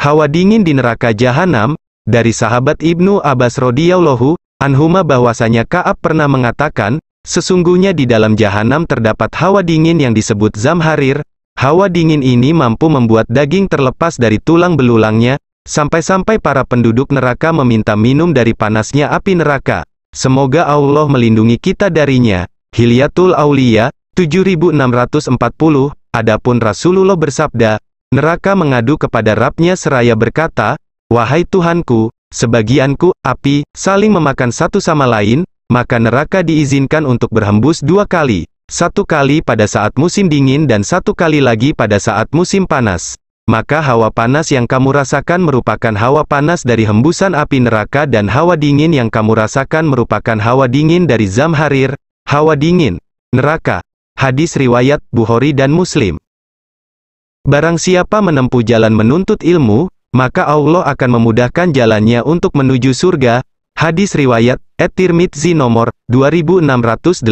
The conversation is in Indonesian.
hawa dingin di neraka jahanam, dari sahabat Ibnu Abbas radhiyallahu anhuma bahwasanya Ka'ab pernah mengatakan, sesungguhnya di dalam jahanam terdapat hawa dingin yang disebut zamharir, hawa dingin ini mampu membuat daging terlepas dari tulang belulangnya, sampai-sampai para penduduk neraka meminta minum dari panasnya api neraka. Semoga Allah melindungi kita darinya. Hilyatul Aulia 7640 Adapun Rasulullah bersabda, Neraka mengadu kepada Rabnya seraya berkata, Wahai Tuhanku, sebagianku, api, saling memakan satu sama lain, maka neraka diizinkan untuk berhembus dua kali, satu kali pada saat musim dingin dan satu kali lagi pada saat musim panas. Maka hawa panas yang kamu rasakan merupakan hawa panas dari hembusan api neraka dan hawa dingin yang kamu rasakan merupakan hawa dingin dari zamharir, hawa dingin, neraka. Hadis Riwayat, Bukhari dan Muslim Barang siapa menempuh jalan menuntut ilmu, maka Allah akan memudahkan jalannya untuk menuju surga. Hadis Riwayat, At-Tirmidzi nomor 2682